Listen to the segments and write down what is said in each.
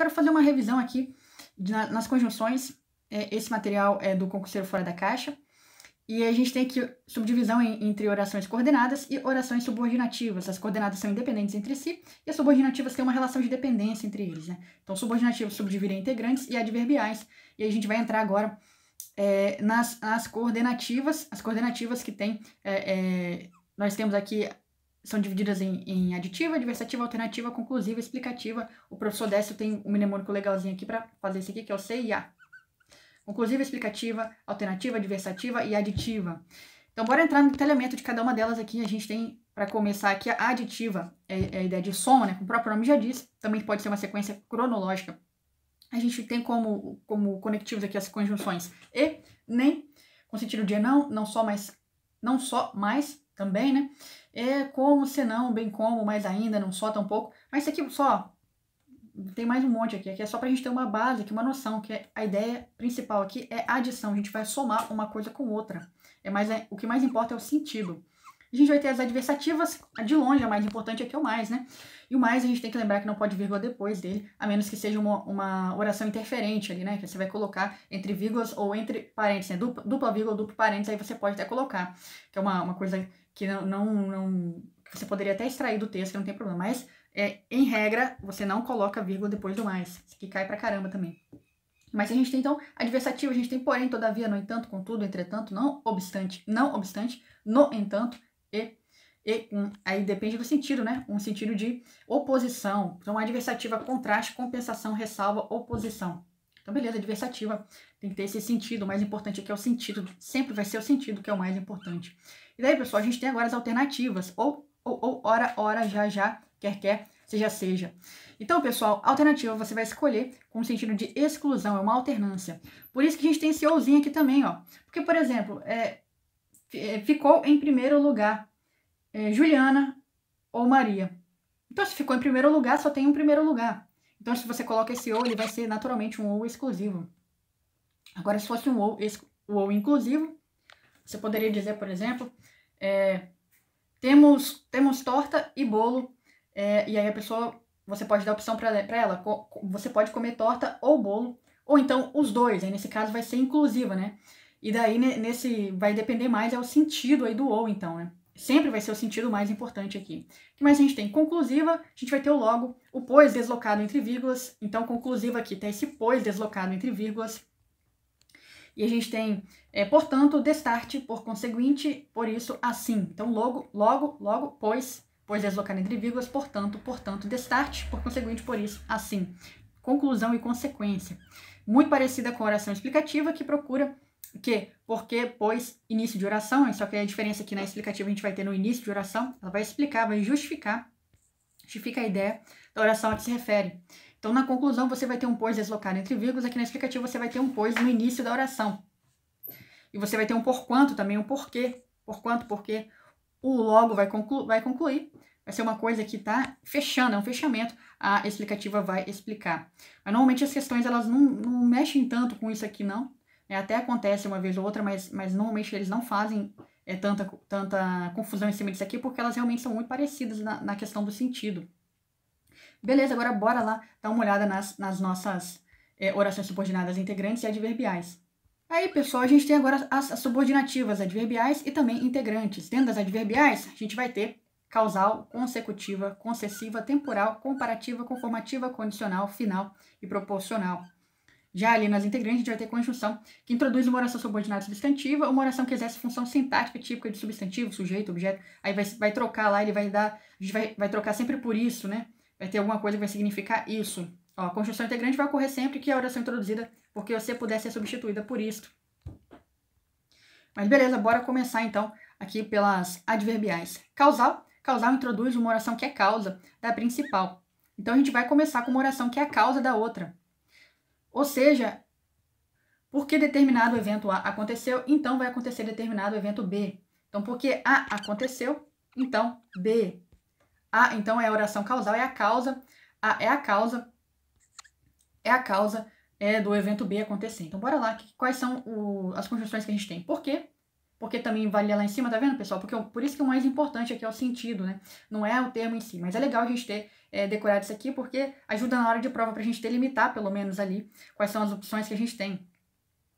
quero fazer uma revisão aqui de, na, nas conjunções. É, esse material é do concurseiro fora da caixa. E a gente tem aqui subdivisão em, entre orações coordenadas e orações subordinativas. As coordenadas são independentes entre si e as subordinativas têm uma relação de dependência entre eles. Né? Então, subordinativas subdividem integrantes e adverbiais. E a gente vai entrar agora é, nas, nas coordenativas, as coordenativas que tem. É, é nós temos aqui são divididas em, em aditiva, adversativa, alternativa, conclusiva, explicativa. O professor Décio tem um mnemônico legalzinho aqui para fazer isso aqui, que é o C e A. Conclusiva, explicativa, alternativa, adversativa e aditiva. Então, bora entrar no elemento de cada uma delas aqui. A gente tem, para começar aqui, a aditiva, é, é a ideia de soma, né? Como o próprio nome já diz, também pode ser uma sequência cronológica. A gente tem como, como conectivos aqui as conjunções e, nem, com sentido de não, não só, mas, não só, mais, também, né? É como se não, bem como, mas ainda, não só tampouco. Mas isso aqui só. Tem mais um monte aqui. Aqui é só pra gente ter uma base aqui, uma noção, que é a ideia principal aqui é adição. A gente vai somar uma coisa com outra. É mais, é, o que mais importa é o sentido. A gente vai ter as adversativas, de longe, a mais importante aqui é, é o mais, né? E o mais a gente tem que lembrar que não pode vírgula depois dele, a menos que seja uma, uma oração interferente ali, né? Que você vai colocar entre vírgulas ou entre parênteses, né? dupla, dupla vírgula ou duplo parênteses, aí você pode até colocar, que é uma, uma coisa que não, não, não que você poderia até extrair do texto, que não tem problema, mas é, em regra você não coloca vírgula depois do mais, que cai pra caramba também. Mas a gente tem então adversativo, a gente tem porém, todavia, no entanto, contudo, entretanto, não obstante, não obstante, no entanto e e um, aí depende do sentido, né? Um sentido de oposição. Então, adversativa, contraste, compensação, ressalva, oposição. Então, beleza, adversativa é tem que ter esse sentido. O mais importante aqui é, é o sentido. Sempre vai ser o sentido que é o mais importante. E daí, pessoal, a gente tem agora as alternativas. Ou, ou, ou ora, ora, já, já, quer, quer, seja, seja. Então, pessoal, alternativa você vai escolher com sentido de exclusão, é uma alternância. Por isso que a gente tem esse ouzinho aqui também, ó. Porque, por exemplo, é, é ficou em primeiro lugar é, Juliana ou Maria. Então, se ficou em primeiro lugar, só tem um primeiro lugar. Então, se você coloca esse ou, ele vai ser naturalmente um ou exclusivo. Agora, se fosse um ou, um ou inclusivo, você poderia dizer, por exemplo, é, temos, temos torta e bolo, é, e aí a pessoa, você pode dar opção para ela, você pode comer torta ou bolo, ou então os dois, aí nesse caso vai ser inclusiva, né? E daí, nesse, vai depender mais, é o sentido aí do ou, então, né? Sempre vai ser o sentido mais importante aqui. O que mais a gente tem? Conclusiva, a gente vai ter o logo, o pois deslocado entre vírgulas. Então, conclusiva aqui tem tá esse pois deslocado entre vírgulas. E a gente tem, é, portanto, destarte, por conseguinte, por isso, assim. Então, logo, logo, logo, pois, pois deslocado entre vírgulas, portanto, portanto, destarte, por conseguinte, por isso, assim. Conclusão e consequência. Muito parecida com a oração explicativa, que procura que, porque, pois, início de oração, só que a diferença aqui é na explicativa a gente vai ter no início de oração, ela vai explicar, vai justificar, justifica a ideia da oração a que se refere. Então, na conclusão, você vai ter um pois deslocado entre vírgulas, aqui na explicativa você vai ter um pois no início da oração. E você vai ter um porquanto também, um porquê. Porquanto, porque o logo vai, conclu vai concluir, vai ser uma coisa que está fechando, é um fechamento, a explicativa vai explicar. Mas normalmente as questões elas não, não mexem tanto com isso aqui, não é, até acontece uma vez ou outra, mas, mas normalmente eles não fazem é, tanta, tanta confusão em cima disso aqui, porque elas realmente são muito parecidas na, na questão do sentido. Beleza, agora bora lá dar uma olhada nas, nas nossas é, orações subordinadas integrantes e adverbiais. Aí, pessoal, a gente tem agora as, as subordinativas adverbiais e também integrantes. Dentro das adverbiais, a gente vai ter causal, consecutiva, concessiva, temporal, comparativa, conformativa, condicional, final e proporcional. Já ali nas integrantes, a gente vai ter conjunção que introduz uma oração subordinada substantiva, uma oração que exerce função sintática típica de substantivo, sujeito, objeto. Aí vai, vai trocar lá, ele vai dar. A gente vai, vai trocar sempre por isso, né? Vai ter alguma coisa que vai significar isso. Ó, a conjunção integrante vai ocorrer sempre que a oração é introduzida, porque você puder ser substituída por isto. Mas beleza, bora começar então aqui pelas adverbiais. Causal. Causal introduz uma oração que é causa da principal. Então a gente vai começar com uma oração que é a causa da outra. Ou seja, porque determinado evento A aconteceu, então vai acontecer determinado evento B. Então, porque A aconteceu, então B. A, então, é a oração causal, é a causa. A é a causa. É a causa é, do evento B acontecer. Então, bora lá. Quais são o, as construções que a gente tem? Por quê? porque também valia lá em cima, tá vendo, pessoal? Porque é por isso que é o mais importante aqui é o sentido, né? Não é o termo em si, mas é legal a gente ter é, decorado isso aqui, porque ajuda na hora de prova pra gente delimitar, pelo menos ali, quais são as opções que a gente tem.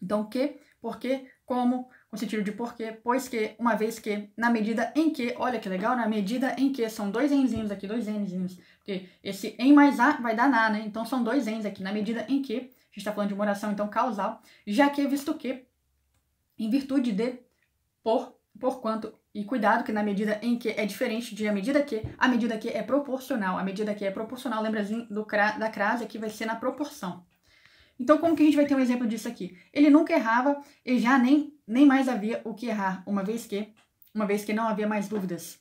Então, que, Porque? como, com sentido de porquê, pois que, uma vez que, na medida em que, olha que legal, na medida em que, são dois enzinhos aqui, dois enzinhos, porque esse em mais a vai dar na, né? Então, são dois enzinhos aqui, na medida em que, a gente está falando de uma oração, então, causal, já que, é visto que, em virtude de, por, por quanto e cuidado que na medida em que é diferente de a medida que, a medida que é proporcional, a medida que é proporcional, lembra do, da crase aqui vai ser na proporção. Então, como que a gente vai ter um exemplo disso aqui? Ele nunca errava e já nem, nem mais havia o que errar, uma vez que, uma vez que não havia mais dúvidas.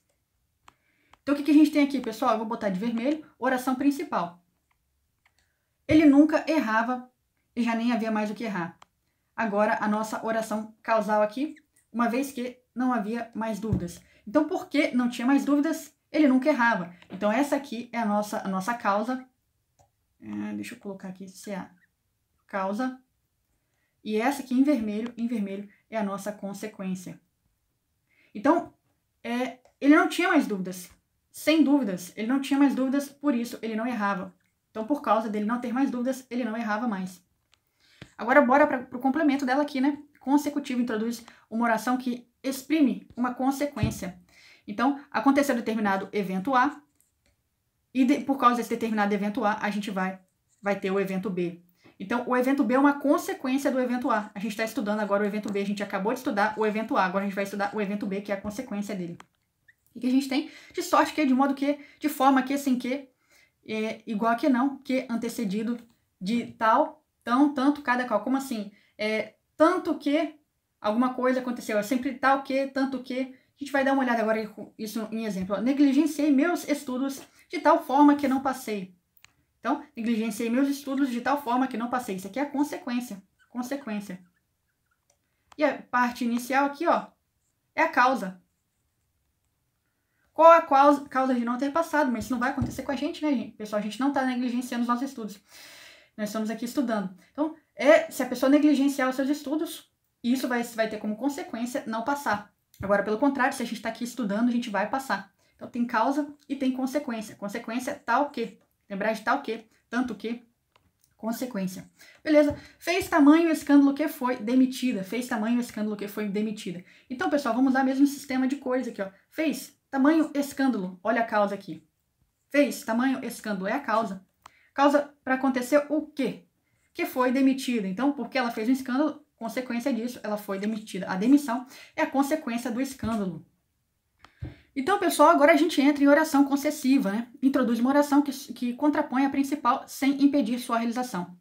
Então, o que, que a gente tem aqui, pessoal? Eu vou botar de vermelho, oração principal. Ele nunca errava e já nem havia mais o que errar. Agora, a nossa oração causal aqui, uma vez que não havia mais dúvidas. Então, porque não tinha mais dúvidas, ele nunca errava. Então, essa aqui é a nossa, a nossa causa. Ah, deixa eu colocar aqui se é a Causa. E essa aqui em vermelho, em vermelho, é a nossa consequência. Então, é, ele não tinha mais dúvidas. Sem dúvidas, ele não tinha mais dúvidas, por isso ele não errava. Então, por causa dele não ter mais dúvidas, ele não errava mais. Agora, bora para o complemento dela aqui, né? consecutivo introduz uma oração que exprime uma consequência. Então, aconteceu determinado evento A, e de, por causa desse determinado evento A, a gente vai, vai ter o evento B. Então, o evento B é uma consequência do evento A. A gente está estudando agora o evento B, a gente acabou de estudar o evento A, agora a gente vai estudar o evento B, que é a consequência dele. E que a gente tem de sorte que, é de modo que, de forma que, sem que, é, igual a que não, que antecedido de tal, tão, tanto, cada qual. Como assim? É, tanto que alguma coisa aconteceu. É sempre tal tá que, tanto que. A gente vai dar uma olhada agora isso em exemplo. Negligenciei meus estudos de tal forma que não passei. Então, negligenciei meus estudos de tal forma que não passei. Isso aqui é a consequência. Consequência. E a parte inicial aqui, ó, é a causa. Qual a causa, causa de não ter passado? Mas isso não vai acontecer com a gente, né, gente? Pessoal, a gente não está negligenciando os nossos estudos. Nós estamos aqui estudando. Então, é se a pessoa negligenciar os seus estudos, isso vai, vai ter como consequência não passar. Agora, pelo contrário, se a gente está aqui estudando, a gente vai passar. Então, tem causa e tem consequência. Consequência tal tá que. Lembrar de tal tá que, tanto que, consequência. Beleza? Fez tamanho o escândalo que foi demitida. Fez tamanho o escândalo que foi demitida. Então, pessoal, vamos usar mesmo o sistema de cores aqui, ó. Fez tamanho escândalo. Olha a causa aqui. Fez tamanho escândalo é a causa. Causa para acontecer o quê? que foi demitida. Então, porque ela fez um escândalo, consequência disso, ela foi demitida. A demissão é a consequência do escândalo. Então, pessoal, agora a gente entra em oração concessiva, né? Introduz uma oração que, que contrapõe a principal sem impedir sua realização.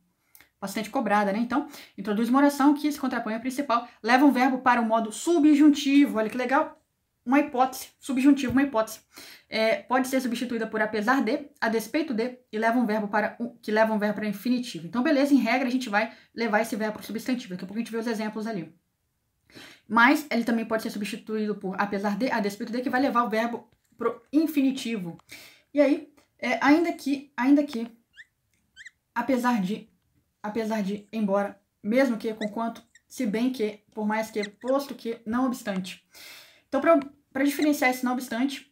Bastante cobrada, né? Então, introduz uma oração que se contrapõe a principal, leva um verbo para o modo subjuntivo, olha que legal, uma hipótese, subjuntivo, uma hipótese, é, pode ser substituída por apesar de, a despeito de, e leva um verbo para que leva um verbo para infinitivo. Então, beleza, em regra, a gente vai levar esse verbo para o substantivo. Daqui a pouco a gente vê os exemplos ali. Mas ele também pode ser substituído por apesar de, a despeito de, que vai levar o verbo para o infinitivo. E aí, é, ainda que, ainda que, apesar de, apesar de, embora, mesmo que, com quanto, se bem que, por mais que, posto que, não obstante. Então, para para diferenciar esse não obstante,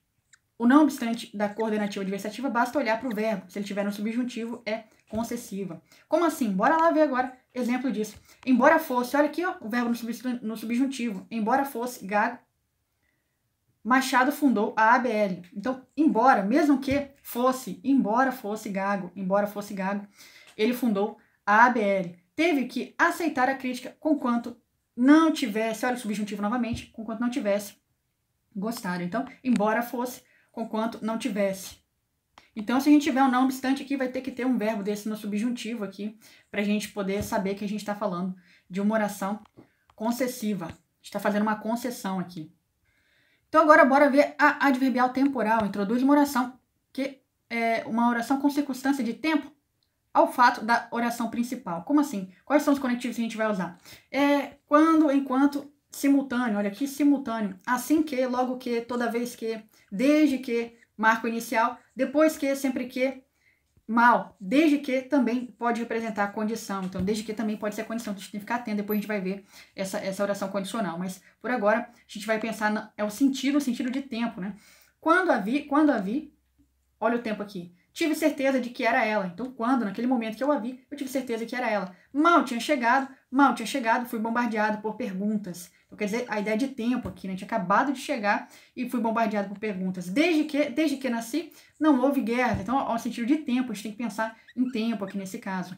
o não obstante da coordenativa adversativa, basta olhar para o verbo. Se ele tiver no subjuntivo, é concessiva. Como assim? Bora lá ver agora exemplo disso. Embora fosse, olha aqui ó, o verbo no subjuntivo. Embora fosse gago, Machado fundou a ABL. Então, embora, mesmo que fosse, embora fosse gago, embora fosse gago, ele fundou a ABL. Teve que aceitar a crítica conquanto não tivesse, olha o subjuntivo novamente, conquanto não tivesse gostaram. Então, embora fosse, conquanto não tivesse. Então, se a gente tiver um não obstante aqui, vai ter que ter um verbo desse no subjuntivo aqui, para a gente poder saber que a gente está falando de uma oração concessiva. A gente está fazendo uma concessão aqui. Então, agora bora ver a adverbial temporal. Introduz uma oração que é uma oração com circunstância de tempo ao fato da oração principal. Como assim? Quais são os conectivos que a gente vai usar? É quando, enquanto, simultâneo, olha aqui, simultâneo, assim que, logo que, toda vez que, desde que, marco inicial, depois que, sempre que, mal, desde que também pode representar condição, então desde que também pode ser condição, a gente tem, depois a gente vai ver essa, essa oração condicional, mas por agora a gente vai pensar, no, é o sentido, o sentido de tempo, né? Quando a vi, quando a vi, olha o tempo aqui, tive certeza de que era ela, então quando, naquele momento que eu a vi, eu tive certeza que era ela, mal tinha chegado, Mal, tinha chegado, fui bombardeado por perguntas. Então, quer dizer, a ideia de tempo aqui, né? Tinha acabado de chegar e fui bombardeado por perguntas. Desde que, desde que nasci, não houve guerra. Então, ao sentido de tempo, a gente tem que pensar em tempo aqui nesse caso.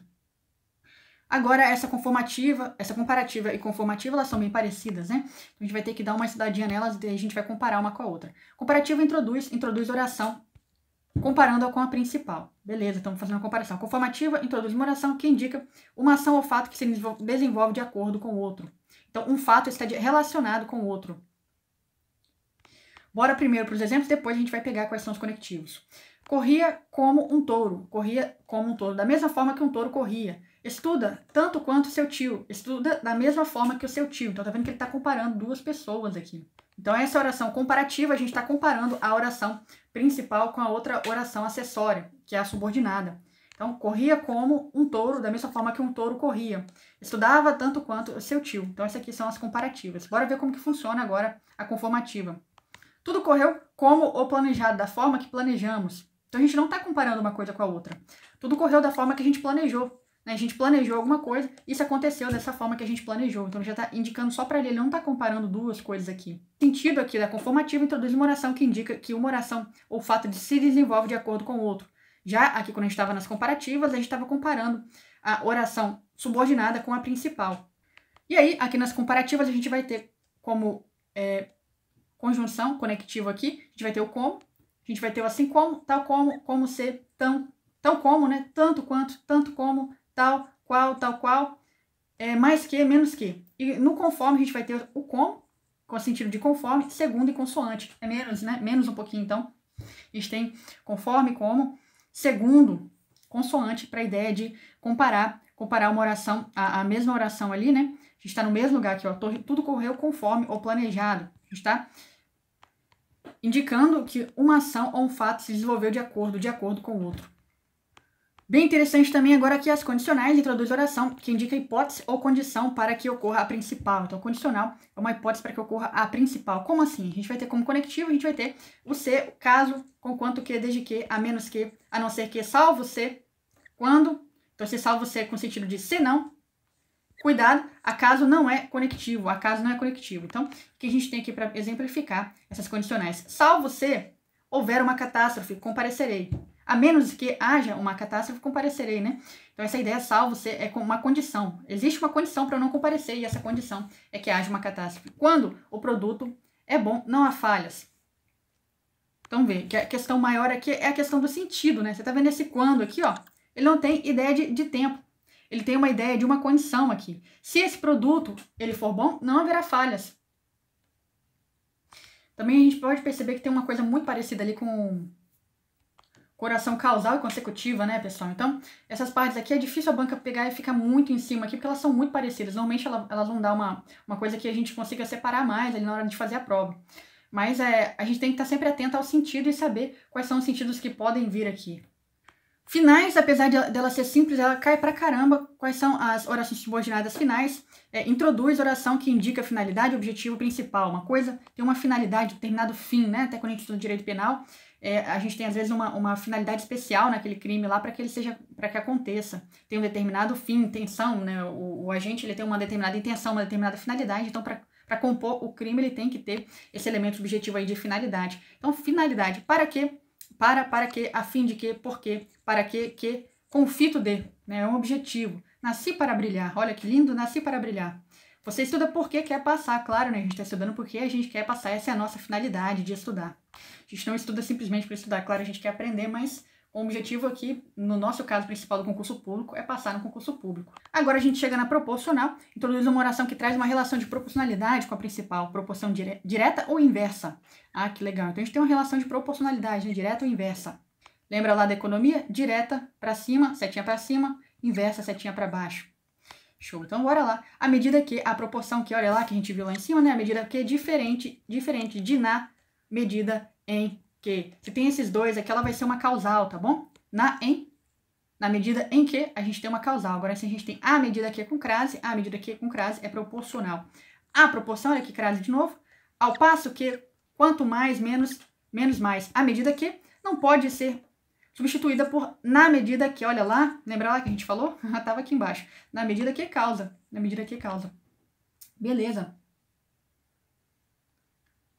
Agora, essa conformativa, essa comparativa e conformativa, elas são bem parecidas, né? Então, a gente vai ter que dar uma estudadinha nelas e a gente vai comparar uma com a outra. Comparativa introduz, introduz oração comparando-a com a principal. Beleza, estamos fazendo uma comparação. Conformativa introduz uma oração que indica uma ação ou fato que se desenvolve de acordo com o outro. Então, um fato está relacionado com o outro. Bora primeiro para os exemplos, depois a gente vai pegar quais são os conectivos. Corria como um touro, corria como um touro, da mesma forma que um touro corria. Estuda tanto quanto seu tio. Estuda da mesma forma que o seu tio. Então, tá vendo que ele está comparando duas pessoas aqui. Então, essa oração comparativa, a gente está comparando a oração principal com a outra oração acessória, que é a subordinada. Então, corria como um touro, da mesma forma que um touro corria. Estudava tanto quanto seu tio. Então, essas aqui são as comparativas. Bora ver como que funciona agora a conformativa. Tudo correu como o planejado, da forma que planejamos. Então, a gente não está comparando uma coisa com a outra. Tudo correu da forma que a gente planejou. Né? A gente planejou alguma coisa, isso aconteceu dessa forma que a gente planejou. Então ele já está indicando só para ele, ele não está comparando duas coisas aqui. O sentido aqui da né? conformativa introduz uma oração que indica que uma oração ou fato de se desenvolve de acordo com o outro. Já aqui, quando a gente estava nas comparativas, a gente estava comparando a oração subordinada com a principal. E aí, aqui nas comparativas, a gente vai ter como é, conjunção conectivo aqui, a gente vai ter o como, a gente vai ter o assim como, tal como, como ser, tão, tão como, né? Tanto quanto, tanto como, tal, qual, tal, qual, é, mais que, menos que. E no conforme a gente vai ter o como, com sentido de conforme, segundo e consoante. É menos, né? Menos um pouquinho, então. A gente tem conforme, como, segundo, consoante, para a ideia de comparar, comparar uma oração, a, a mesma oração ali, né? A gente está no mesmo lugar aqui, ó. Tudo correu conforme ou planejado. A gente está indicando que uma ação ou um fato se desenvolveu de acordo, de acordo com o outro. Bem interessante também agora que as condicionais introduz oração que indica hipótese ou condição para que ocorra a principal. Então, condicional é uma hipótese para que ocorra a principal. Como assim? A gente vai ter como conectivo, a gente vai ter o se, caso, com quanto que, desde que, a menos que, a não ser que, salvo se, quando. Então, se salvo se é com sentido de se não, cuidado, acaso não é conectivo, acaso não é conectivo. Então, o que a gente tem aqui para exemplificar essas condicionais? Salvo se houver uma catástrofe, comparecerei. A menos que haja uma catástrofe, comparecerei, né? Então, essa ideia salvo é uma condição. Existe uma condição para eu não comparecer, e essa condição é que haja uma catástrofe. Quando o produto é bom, não há falhas. Então, vê que a questão maior aqui é a questão do sentido, né? Você está vendo esse quando aqui, ó. Ele não tem ideia de, de tempo. Ele tem uma ideia de uma condição aqui. Se esse produto ele for bom, não haverá falhas. Também a gente pode perceber que tem uma coisa muito parecida ali com coração causal e consecutiva, né, pessoal? Então, essas partes aqui é difícil a banca pegar e ficar muito em cima aqui, porque elas são muito parecidas. Normalmente ela, elas vão dar uma, uma coisa que a gente consiga separar mais ali na hora de fazer a prova. Mas é, a gente tem que estar sempre atento ao sentido e saber quais são os sentidos que podem vir aqui. Finais, apesar de, dela ser simples, ela cai pra caramba. Quais são as orações subordinadas finais? É, introduz oração que indica finalidade, objetivo principal. Uma coisa tem uma finalidade, determinado fim, né? Até quando a gente estuda direito penal, é, a gente tem às vezes uma, uma finalidade especial naquele crime lá para que ele seja para que aconteça tem um determinado fim intenção né o, o, agente ele tem uma determinada intenção uma determinada finalidade então para compor o crime ele tem que ter esse elemento objetivo aí de finalidade então finalidade para que para para que a fim de que por que para que que conflito de né é um objetivo nasci para brilhar olha que lindo nasci para brilhar você estuda porque quer passar, claro, né? A gente está estudando porque a gente quer passar, essa é a nossa finalidade de estudar. A gente não estuda simplesmente para estudar, claro, a gente quer aprender, mas o objetivo aqui, no nosso caso principal do concurso público, é passar no concurso público. Agora a gente chega na proporcional, introduz uma oração que traz uma relação de proporcionalidade com a principal, proporção dire direta ou inversa. Ah, que legal. Então a gente tem uma relação de proporcionalidade, né? direta ou inversa. Lembra lá da economia? Direta para cima, setinha para cima, inversa, setinha para baixo. Show, então bora lá. À medida que a proporção que, olha lá, que a gente viu lá em cima, né? À medida que é diferente, diferente de na medida em que. Se tem esses dois aqui, ela vai ser uma causal, tá bom? Na em, na medida em que a gente tem uma causal. Agora, se a gente tem a medida que é com crase, a medida que é com crase é proporcional. A proporção, olha aqui, crase de novo, ao passo que quanto mais, menos, menos mais. A medida que não pode ser substituída por na medida que, olha lá, lembra lá que a gente falou? tava aqui embaixo. Na medida que causa. Na medida que causa. Beleza.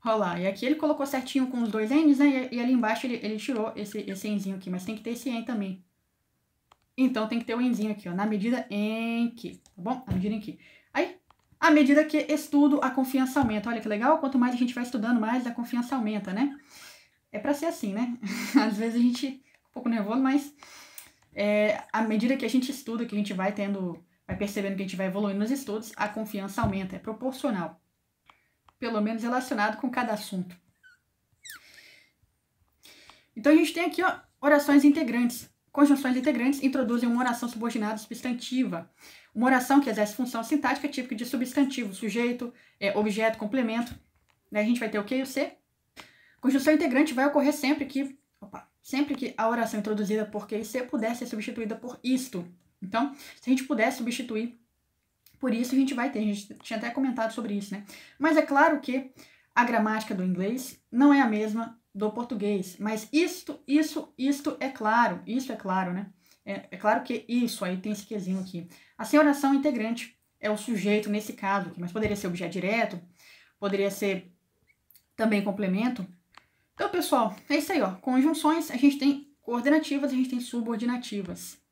Olha lá, e aqui ele colocou certinho com os dois N's, né? E, ali embaixo ele, ele tirou esse, esse nzinho aqui, mas tem que ter esse n também. Então tem que ter o um aqui, ó, na medida em que, tá bom? Na medida em que. Aí, à medida que estudo, a confiança aumenta. Olha que legal, quanto mais a gente vai estudando, mais a confiança aumenta, né? É pra ser assim, né? Às vezes a gente pouco nervoso, mas é, à medida que a gente estuda, que a gente vai tendo, vai percebendo que a gente vai evoluindo nos estudos, a confiança aumenta, é proporcional. Pelo menos relacionado com cada assunto. Então a gente tem aqui ó, orações integrantes. Conjunções integrantes introduzem uma oração subordinada substantiva. Uma oração que exerce função sintática típica de substantivo, sujeito, é, objeto, complemento. Né? A gente vai ter o que e o ser. Conjunção integrante vai ocorrer sempre que. Opa, sempre que a oração é introduzida por que se pudesse ser substituída por isto. Então, se a gente pudesse substituir por isso, a gente vai ter. A gente tinha até comentado sobre isso, né? Mas é claro que a gramática do inglês não é a mesma do português. Mas isto, isso, isto é claro. Isso é claro, né? É, é claro que isso, aí tem esse quezinho aqui. Assim, a oração integrante é o sujeito nesse caso mas poderia ser objeto direto, poderia ser também complemento. Então, pessoal, é isso aí, ó. Conjunções, a gente tem coordenativas, a gente tem subordinativas.